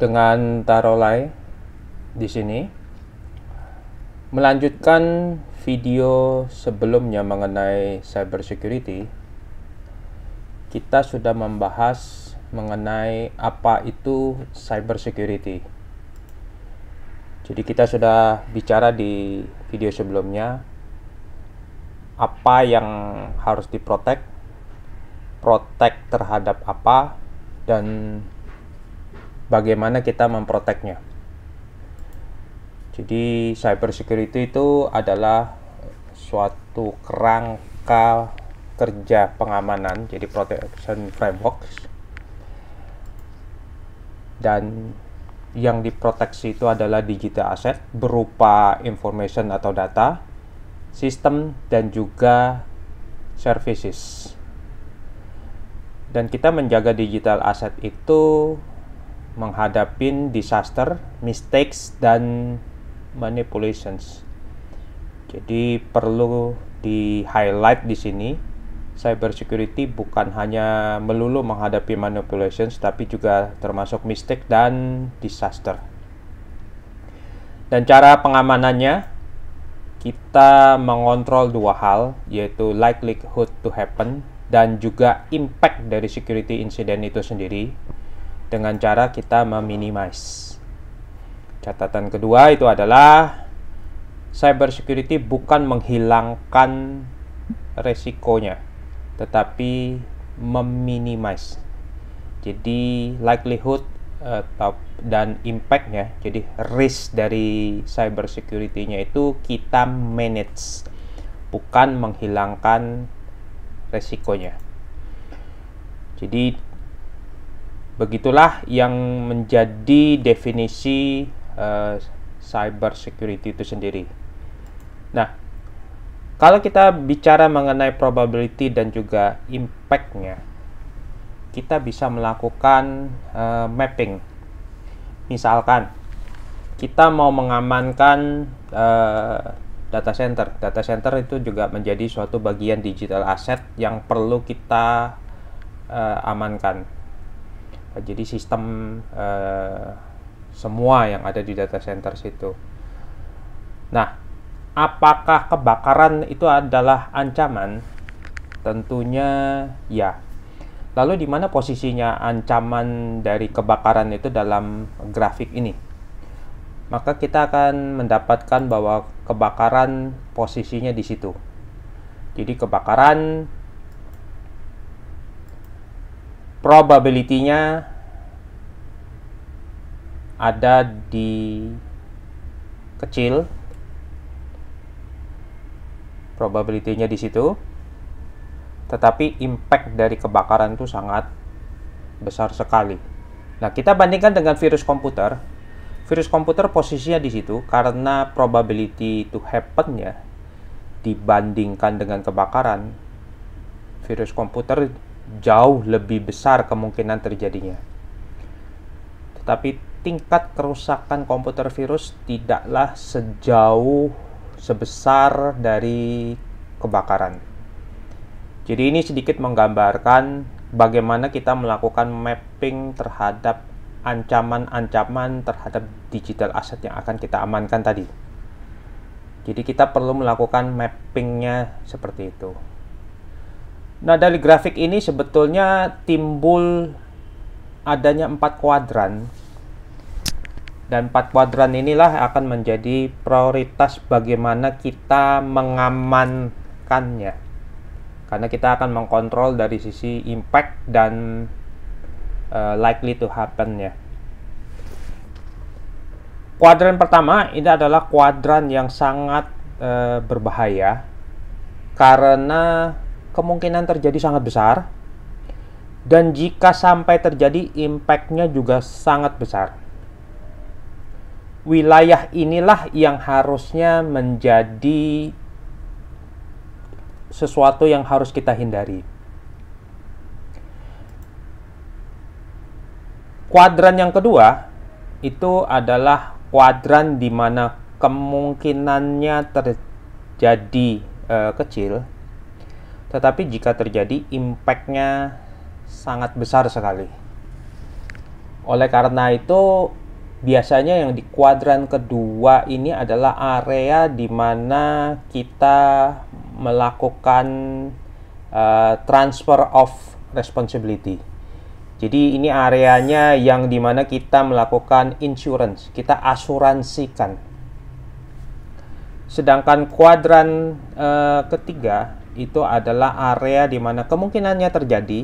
dengan tarolai di sini melanjutkan video sebelumnya mengenai cyber security kita sudah membahas mengenai apa itu cyber security jadi kita sudah bicara di video sebelumnya apa yang harus diprotek, protek terhadap apa, dan bagaimana kita memproteknya. Jadi cyber security itu adalah suatu kerangka kerja pengamanan, jadi protection framework. Dan yang diproteksi itu adalah digital asset berupa information atau data, sistem dan juga services. Dan kita menjaga digital asset itu menghadapi disaster, mistakes, dan manipulations. Jadi perlu di highlight di sini cyber security bukan hanya melulu menghadapi manipulations tapi juga termasuk mistake dan disaster. Dan cara pengamanannya kita mengontrol dua hal yaitu likelihood to happen dan juga impact dari security incident itu sendiri dengan cara kita meminimize. Catatan kedua itu adalah cyber security bukan menghilangkan resikonya, tetapi meminimize. Jadi likelihood atau eh, dan impactnya, jadi risk dari cyber security-nya itu kita manage, bukan menghilangkan resikonya. Jadi Begitulah yang menjadi definisi uh, cyber security itu sendiri. Nah, kalau kita bicara mengenai probability dan juga impact-nya, kita bisa melakukan uh, mapping. Misalkan, kita mau mengamankan uh, data center. Data center itu juga menjadi suatu bagian digital asset yang perlu kita uh, amankan Eh, jadi sistem uh, semua yang ada di data center situ. Nah, apakah kebakaran itu adalah ancaman? Tentunya ya. Lalu di mana posisinya ancaman dari kebakaran itu dalam grafik ini? Maka kita akan mendapatkan bahwa kebakaran posisinya di situ. Jadi kebakaran probability-nya ada di kecil probability-nya di situ tetapi impact dari kebakaran itu sangat besar sekali. Nah, kita bandingkan dengan virus komputer. Virus komputer posisinya di situ karena probability to happen-nya dibandingkan dengan kebakaran virus komputer jauh lebih besar kemungkinan terjadinya. Tetapi tingkat kerusakan komputer virus tidaklah sejauh sebesar dari kebakaran. Jadi ini sedikit menggambarkan bagaimana kita melakukan mapping terhadap ancaman-ancaman terhadap digital aset yang akan kita amankan tadi. Jadi kita perlu melakukan mappingnya seperti itu. Nah, dari grafik ini sebetulnya timbul adanya empat kuadran. Dan empat kuadran inilah akan menjadi prioritas bagaimana kita mengamankannya. Karena kita akan mengkontrol dari sisi impact dan uh, likely to happen ya Kuadran pertama ini adalah kuadran yang sangat uh, berbahaya karena kemungkinan terjadi sangat besar. Dan jika sampai terjadi, impact juga sangat besar. Wilayah inilah yang harusnya menjadi sesuatu yang harus kita hindari. Kuadran yang kedua itu adalah kuadran di mana kemungkinannya terjadi uh, kecil tetapi jika terjadi, impactnya sangat besar sekali. Oleh karena itu, biasanya yang di kuadran kedua ini adalah area di mana kita melakukan uh, transfer of responsibility. Jadi ini areanya yang dimana kita melakukan insurance, kita asuransikan. Sedangkan kuadran uh, ketiga itu adalah area di mana kemungkinannya terjadi,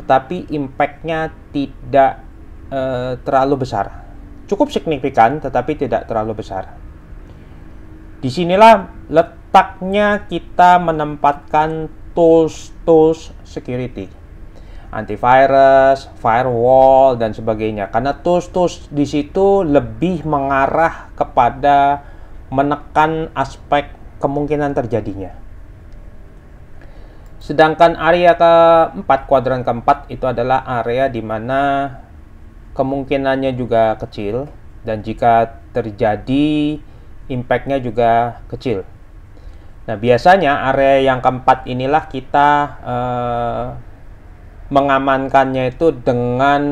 tetapi impact-nya tidak e, terlalu besar. Cukup signifikan, tetapi tidak terlalu besar. Disinilah letaknya kita menempatkan tools-tools security. Antivirus, firewall, dan sebagainya. Karena tools-tools di situ lebih mengarah kepada menekan aspek kemungkinan terjadinya Sedangkan area keempat, kuadran keempat itu adalah area di mana kemungkinannya juga kecil dan jika terjadi impactnya juga kecil. Nah biasanya area yang keempat inilah kita eh, mengamankannya itu dengan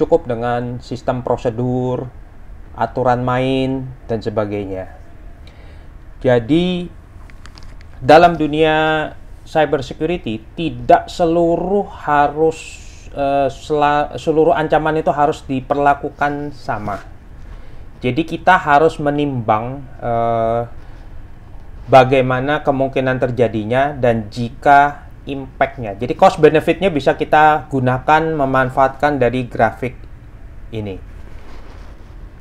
cukup dengan sistem prosedur, aturan main dan sebagainya. Jadi dalam dunia cyber security tidak seluruh harus uh, seluruh ancaman itu harus diperlakukan sama. Jadi kita harus menimbang uh, bagaimana kemungkinan terjadinya dan jika impactnya. Jadi cost benefitnya bisa kita gunakan memanfaatkan dari grafik ini.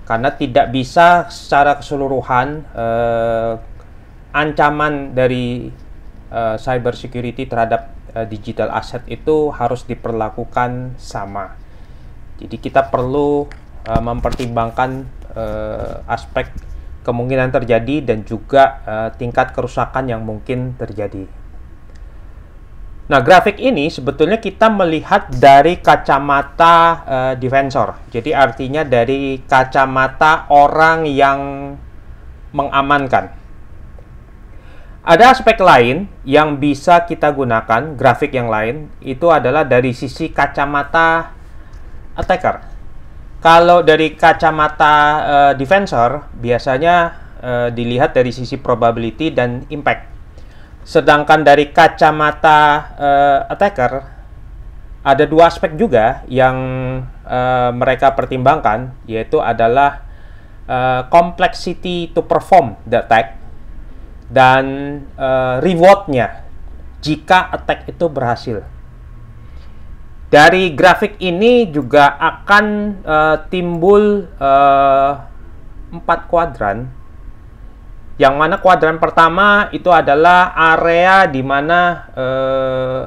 Karena tidak bisa secara keseluruhan uh, ancaman dari uh, cyber security terhadap uh, digital asset itu harus diperlakukan sama. Jadi kita perlu uh, mempertimbangkan uh, aspek kemungkinan terjadi dan juga uh, tingkat kerusakan yang mungkin terjadi. Nah, grafik ini sebetulnya kita melihat dari kacamata uh, defensor. Jadi artinya dari kacamata orang yang mengamankan. Ada aspek lain yang bisa kita gunakan, grafik yang lain, itu adalah dari sisi kacamata attacker. Kalau dari kacamata uh, defensor, biasanya uh, dilihat dari sisi probability dan impact. Sedangkan dari kacamata uh, attacker, ada dua aspek juga yang uh, mereka pertimbangkan, yaitu adalah uh, complexity to perform the attack dan uh, rewardnya jika attack itu berhasil. Dari grafik ini juga akan uh, timbul eh, empat uh, kuadran, yang mana kuadran pertama itu adalah area di mana uh,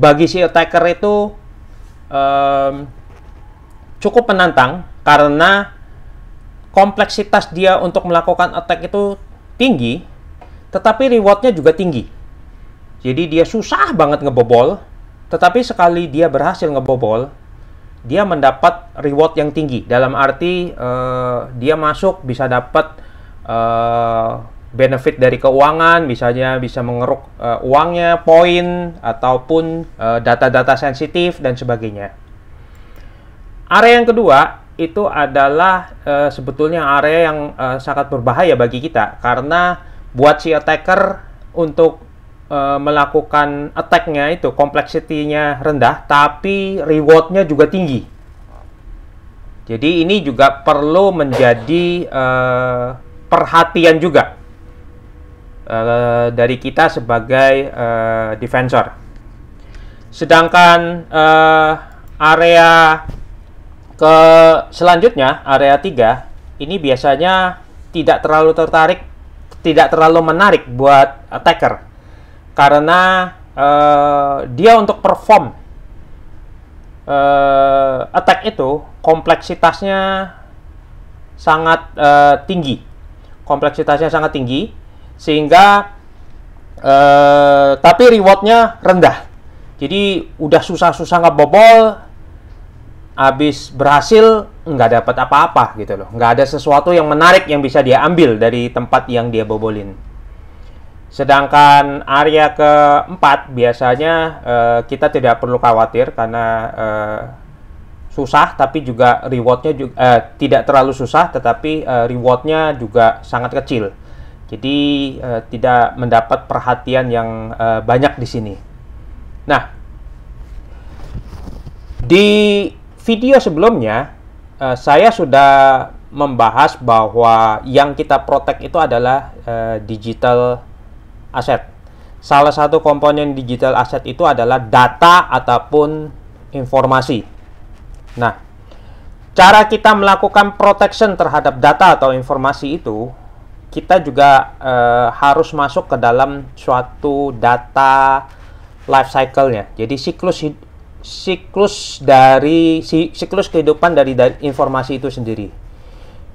bagi si attacker itu um, cukup menantang karena kompleksitas dia untuk melakukan attack itu tinggi tetapi rewardnya juga tinggi. Jadi dia susah banget ngebobol, tetapi sekali dia berhasil ngebobol, dia mendapat reward yang tinggi. Dalam arti uh, dia masuk bisa dapat uh, benefit dari keuangan, misalnya bisa mengeruk uh, uangnya, poin ataupun data-data uh, sensitif dan sebagainya. Area yang kedua itu adalah uh, sebetulnya area yang uh, sangat berbahaya bagi kita karena buat si attacker untuk uh, melakukan attack-nya itu kompleksitinya rendah tapi reward-nya juga tinggi. Jadi ini juga perlu menjadi uh, perhatian juga uh, dari kita sebagai uh, defensor. Sedangkan uh, area ke selanjutnya area 3 ini biasanya tidak terlalu tertarik tidak terlalu menarik buat attacker karena uh, dia untuk perform uh, attack itu kompleksitasnya sangat uh, tinggi kompleksitasnya sangat tinggi sehingga uh, tapi rewardnya rendah jadi udah susah-susah ngebobol habis berhasil nggak dapat apa-apa gitu loh nggak ada sesuatu yang menarik yang bisa dia ambil dari tempat yang dia bobolin sedangkan area keempat biasanya uh, kita tidak perlu khawatir karena uh, susah tapi juga rewardnya juga uh, eh, tidak terlalu susah tetapi uh, rewardnya juga sangat kecil jadi uh, tidak mendapat perhatian yang uh, banyak di sini nah di video sebelumnya Eh, saya sudah membahas bahwa yang kita protek itu adalah uh, digital aset. Salah satu komponen digital aset itu adalah data ataupun informasi. Nah, cara kita melakukan protection terhadap data atau informasi itu, kita juga uh, harus masuk ke dalam suatu data life cycle-nya. Jadi siklus hid siklus dari siklus kehidupan dari, dari informasi itu sendiri.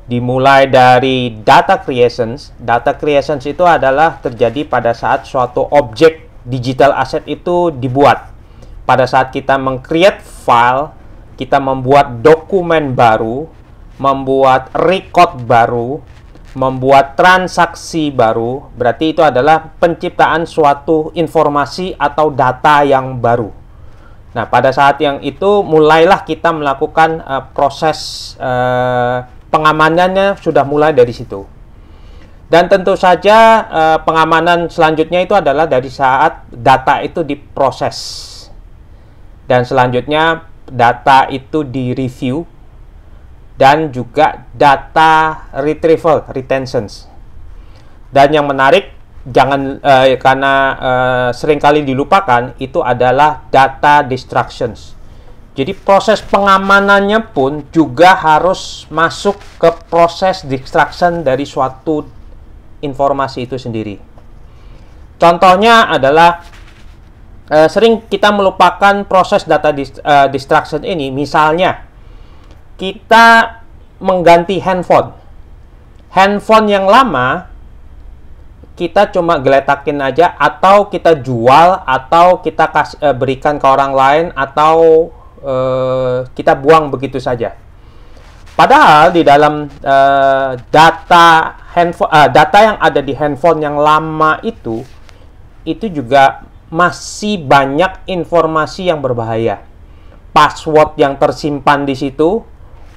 Dimulai dari data creations. Data creations itu adalah terjadi pada saat suatu objek digital asset itu dibuat. Pada saat kita mengcreate file, kita membuat dokumen baru, membuat record baru, membuat transaksi baru, berarti itu adalah penciptaan suatu informasi atau data yang baru. Nah, pada saat yang itu mulailah kita melakukan uh, proses uh, pengamanannya sudah mulai dari situ. Dan tentu saja uh, pengamanan selanjutnya itu adalah dari saat data itu diproses. Dan selanjutnya data itu direview dan juga data retrieval, retentions. Dan yang menarik jangan uh, karena uh, seringkali dilupakan itu adalah data distractions. Jadi proses pengamanannya pun juga harus masuk ke proses distraction dari suatu informasi itu sendiri. Contohnya adalah uh, sering kita melupakan proses data dist uh, distraction ini. Misalnya kita mengganti handphone. Handphone yang lama kita cuma geletakin aja atau kita jual atau kita kas, eh, berikan ke orang lain atau eh, kita buang begitu saja. Padahal di dalam eh, data handphone data yang ada di handphone yang lama itu itu juga masih banyak informasi yang berbahaya. Password yang tersimpan di situ,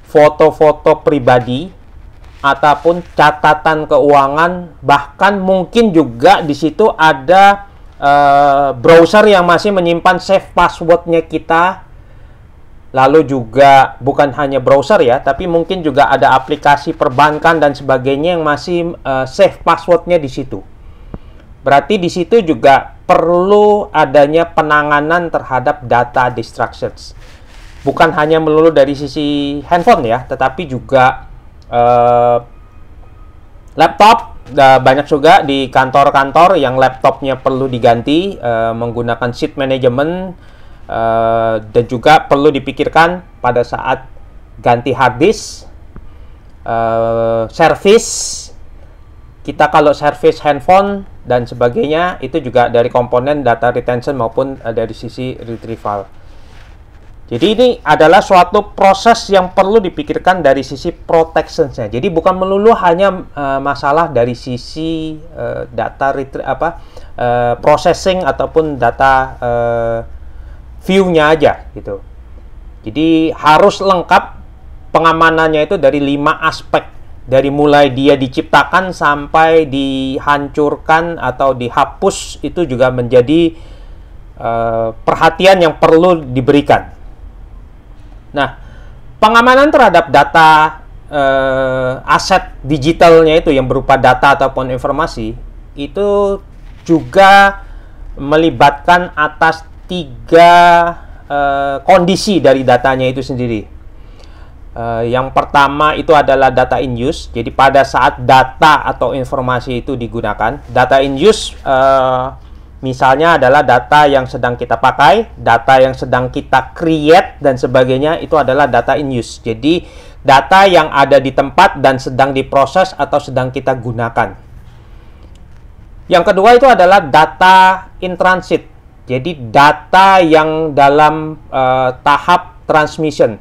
foto-foto pribadi, ataupun catatan keuangan bahkan mungkin juga di situ ada uh, browser yang masih menyimpan save passwordnya kita lalu juga bukan hanya browser ya tapi mungkin juga ada aplikasi perbankan dan sebagainya yang masih uh, save passwordnya di situ berarti di situ juga perlu adanya penanganan terhadap data destructions bukan hanya melulu dari sisi handphone ya tetapi juga uh, laptop uh, banyak juga di kantor-kantor yang laptopnya perlu diganti uh, menggunakan sheet management uh, dan juga perlu dipikirkan pada saat ganti hard disk uh, service kita kalau service handphone dan sebagainya itu juga dari komponen data retention maupun uh, dari sisi retrieval. Jadi ini adalah suatu proses yang perlu dipikirkan dari sisi protectionnya. Jadi bukan melulu hanya uh, masalah dari sisi uh, data retri apa uh, processing ataupun data uh, view-nya aja gitu. Jadi harus lengkap pengamanannya itu dari lima aspek dari mulai dia diciptakan sampai dihancurkan atau dihapus itu juga menjadi uh, perhatian yang perlu diberikan Nah, pengamanan terhadap data eh, aset digitalnya itu yang berupa data ataupun informasi itu juga melibatkan atas tiga eh, kondisi dari datanya itu sendiri. Uh, yang pertama itu adalah data in use. Jadi pada saat data atau informasi itu digunakan, data in use uh, Misalnya adalah data yang sedang kita pakai, data yang sedang kita create, dan sebagainya itu adalah data in use. Jadi, data yang ada di tempat dan sedang diproses atau sedang kita gunakan. Yang kedua itu adalah data in transit. Jadi, data yang dalam uh, tahap transmission.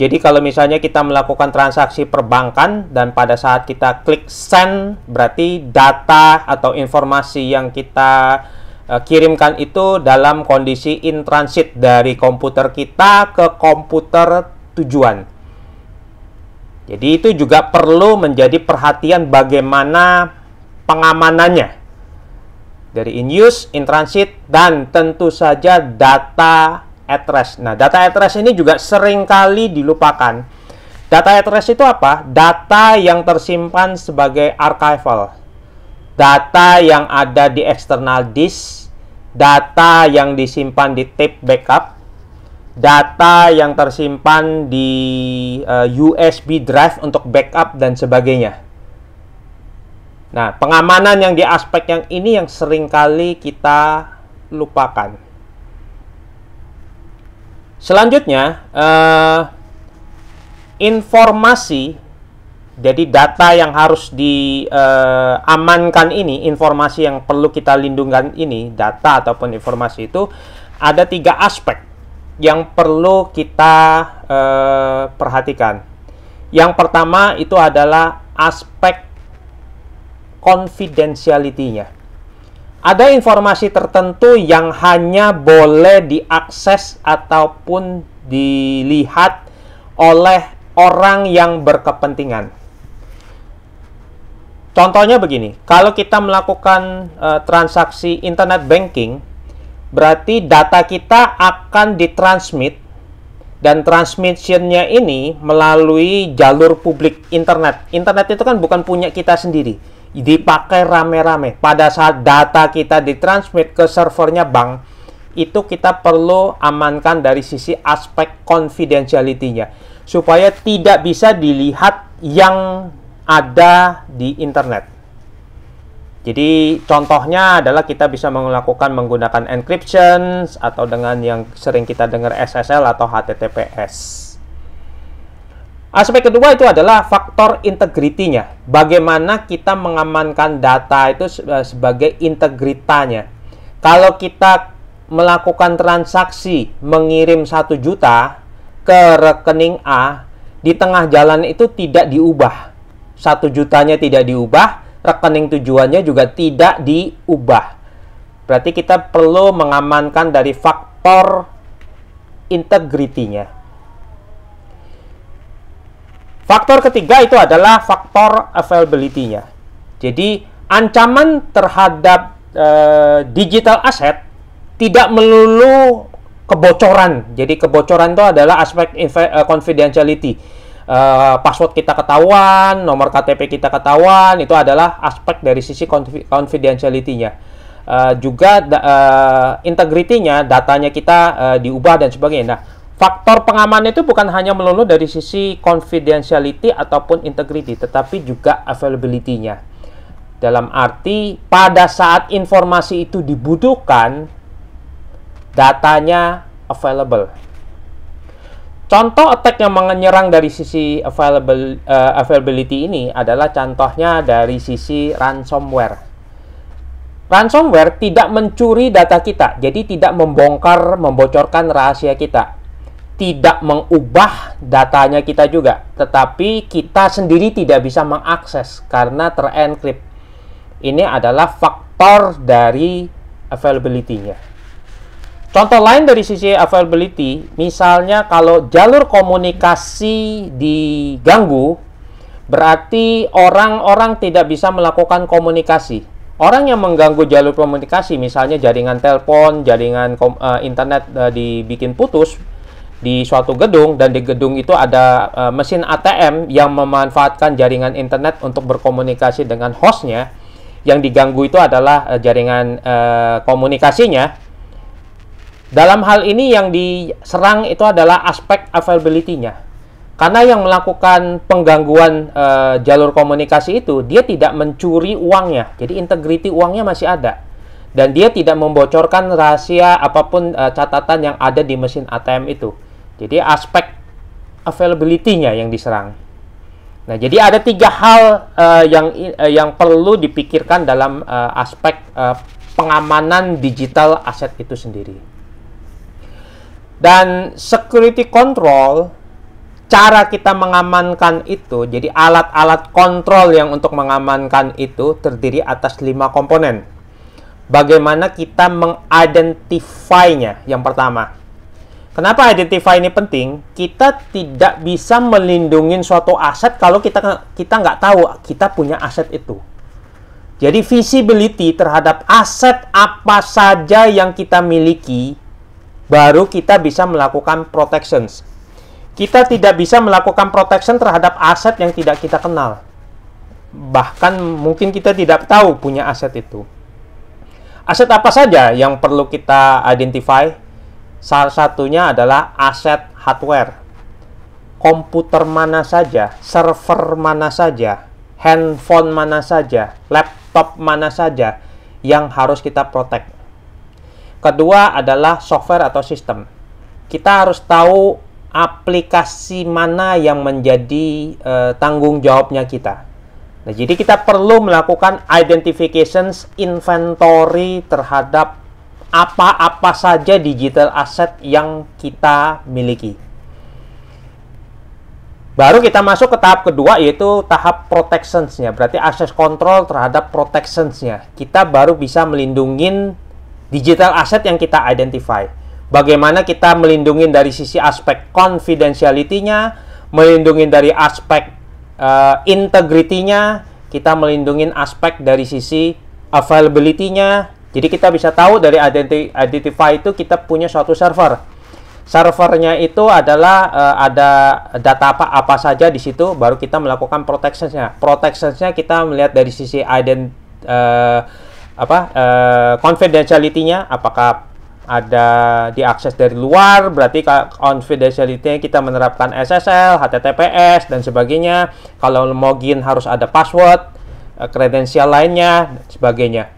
Jadi, kalau misalnya kita melakukan transaksi perbankan dan pada saat kita klik send, berarti data atau informasi yang kita Eh, kirimkan itu dalam kondisi in transit dari komputer kita ke komputer tujuan. Jadi itu juga perlu menjadi perhatian bagaimana pengamanannya. Dari in use, in transit, dan tentu saja data address. Nah, data address ini juga seringkali dilupakan. Data address itu apa? Data yang tersimpan sebagai archival. Data yang ada di external disk data yang disimpan di tape backup, data yang tersimpan di uh, eh, USB drive untuk backup dan sebagainya. Nah, pengamanan yang di aspek yang ini yang seringkali kita lupakan. Selanjutnya, uh, informasi jadi data yang harus diamankan eh, uh, ini, informasi yang perlu kita lindungkan ini, data ataupun informasi itu ada tiga aspek yang perlu kita uh, perhatikan. Yang pertama itu adalah aspek confidentiality-nya. Ada informasi tertentu yang hanya boleh diakses ataupun dilihat oleh orang yang berkepentingan. Contohnya begini, kalau kita melakukan uh, transaksi internet banking, berarti data kita akan ditransmit dan transmissionnya ini melalui jalur publik internet. Internet itu kan bukan punya kita sendiri, dipakai rame-rame. Pada saat data kita ditransmit ke servernya bank, itu kita perlu amankan dari sisi aspek confidentiality-nya supaya tidak bisa dilihat yang ada di internet. Jadi contohnya adalah kita bisa melakukan menggunakan encryption atau dengan yang sering kita dengar SSL atau HTTPS. Aspek kedua itu adalah faktor integritinya. Bagaimana kita mengamankan data itu eh, sebagai integritanya. Kalau kita melakukan transaksi mengirim 1 juta ke rekening A, di tengah jalan itu tidak diubah satu jutanya tidak diubah, rekening tujuannya juga tidak diubah. Berarti kita perlu mengamankan dari faktor integritinya. Faktor ketiga itu adalah faktor availability-nya. Jadi ancaman terhadap e, digital asset tidak melulu kebocoran. Jadi kebocoran itu adalah aspek eh, confidentiality Eh, password kita ketahuan, nomor KTP kita ketahuan, itu adalah aspek dari sisi confidentiality-nya. Uh, juga da, uh, eh, integritinya, datanya kita uh, diubah dan sebagainya. Nah, faktor pengaman itu bukan hanya melulu dari sisi confidentiality ataupun integrity, tetapi juga availability-nya. Dalam arti pada saat informasi itu dibutuhkan, datanya available. Contoh attack yang menyerang dari sisi available, uh, availability ini adalah contohnya dari sisi ransomware. Ransomware tidak mencuri data kita, jadi tidak membongkar, membocorkan rahasia kita. Tidak mengubah datanya kita juga, tetapi kita sendiri tidak bisa mengakses karena terenkrip. Ini adalah faktor dari availability-nya. Contoh lain dari sisi availability, misalnya kalau jalur komunikasi diganggu, berarti orang-orang tidak bisa melakukan komunikasi. Orang yang mengganggu jalur komunikasi, misalnya jaringan telepon, jaringan uh, internet uh, dibikin putus di suatu gedung dan di gedung itu ada uh, mesin ATM yang memanfaatkan jaringan internet untuk berkomunikasi dengan hostnya. Yang diganggu itu adalah uh, jaringan uh, komunikasinya dalam hal ini yang diserang itu adalah aspek availability-nya. Karena yang melakukan penggangguan e, jalur komunikasi itu, dia tidak mencuri uangnya. Jadi integriti uangnya masih ada. Dan dia tidak membocorkan rahasia apapun e, catatan yang ada di mesin ATM itu. Jadi aspek availability-nya yang diserang. Nah, jadi ada tiga hal e, yang e, yang perlu dipikirkan dalam e, aspek e, pengamanan digital aset itu sendiri. Dan security control cara kita mengamankan itu, jadi alat-alat kontrol yang untuk mengamankan itu terdiri atas lima komponen. Bagaimana kita mengidentify Yang pertama, kenapa identify ini penting? Kita tidak bisa melindungi suatu aset kalau kita kita nggak tahu kita punya aset itu. Jadi visibility terhadap aset apa saja yang kita miliki baru kita bisa melakukan protections. Kita tidak bisa melakukan protection terhadap aset yang tidak kita kenal. Bahkan mungkin kita tidak tahu punya aset itu. Aset apa saja yang perlu kita identify? Salah satunya adalah aset hardware. Komputer mana saja, server mana saja, handphone mana saja, laptop mana saja yang harus kita protect Kedua adalah software atau sistem. Kita harus tahu aplikasi mana yang menjadi uh, tanggung jawabnya kita. Nah, jadi kita perlu melakukan identifications inventory terhadap apa-apa saja digital asset yang kita miliki. Baru kita masuk ke tahap kedua yaitu tahap protections-nya. berarti access control terhadap protections-nya. Kita baru bisa melindungi digital asset yang kita identify. Bagaimana kita melindungi dari sisi aspek confidentiality-nya, melindungi dari aspek uh, integrity-nya, kita melindungi aspek dari sisi availability-nya. Jadi kita bisa tahu dari identi identify itu kita punya suatu server. Servernya itu adalah uh, ada data apa apa saja di situ, baru kita melakukan protection-nya. Protection-nya kita melihat dari sisi identity uh, eh, apa uh, confidentiality-nya apakah ada diakses dari luar berarti confidentiality kita menerapkan SSL, HTTPS dan sebagainya. Kalau login harus ada password, eh, kredensial lainnya, dan sebagainya.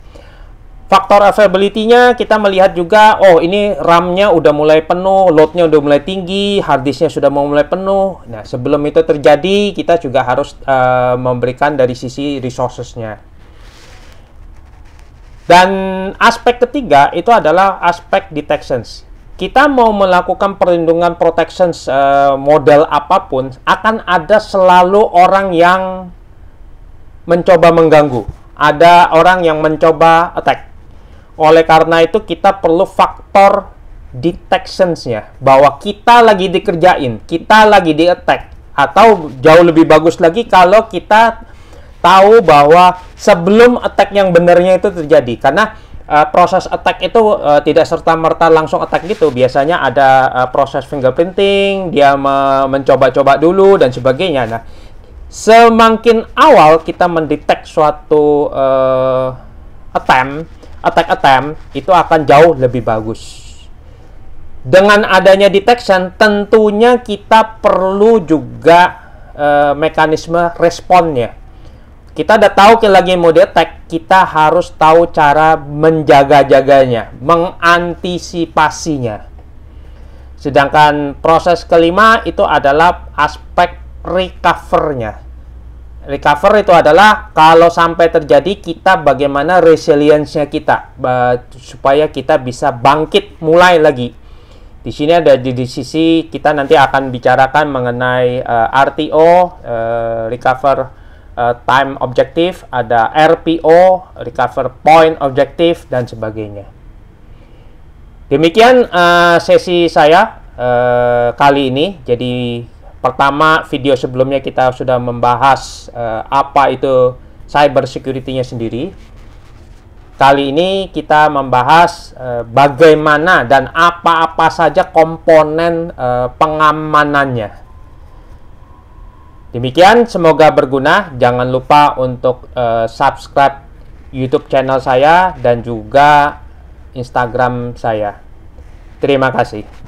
Faktor availability-nya kita melihat juga, oh ini RAM-nya udah mulai penuh, load-nya udah mulai tinggi, harddisk-nya sudah mau mulai penuh. Nah, sebelum itu terjadi, kita juga harus uh, memberikan dari sisi resources-nya. Dan aspek ketiga itu adalah aspek detections. Kita mau melakukan perlindungan protections uh, model apapun, akan ada selalu orang yang mencoba mengganggu. Ada orang yang mencoba attack. Oleh karena itu kita perlu faktor detectionsnya bahwa kita lagi dikerjain, kita lagi di attack atau jauh lebih bagus lagi kalau kita tahu bahwa sebelum attack yang benernya itu terjadi karena uh, proses attack itu uh, tidak serta merta langsung attack gitu biasanya ada uh, proses fingerprinting dia me mencoba-coba dulu dan sebagainya nah semakin awal kita mendetek suatu uh, attempt attack attempt itu akan jauh lebih bagus dengan adanya detection tentunya kita perlu juga uh, mekanisme responnya kita udah tahu kita lagi mau detek, kita harus tahu cara menjaga-jaganya, mengantisipasinya. Sedangkan proses kelima itu adalah aspek recovernya. Recover itu adalah kalau sampai terjadi kita bagaimana resilience kita supaya kita bisa bangkit mulai lagi. Di sini ada di, di sisi kita nanti akan bicarakan mengenai uh, eh, RTO, uh, eh, recover Eh, time objective, ada RPO, recover point objective, dan sebagainya. Demikian uh, sesi saya uh, kali ini. Jadi pertama video sebelumnya kita sudah membahas uh, apa itu cyber security-nya sendiri. Kali ini kita membahas uh, bagaimana dan apa-apa saja komponen uh, pengamanannya Demikian semoga berguna. Jangan lupa untuk uh, subscribe YouTube channel saya dan juga Instagram saya. Terima kasih.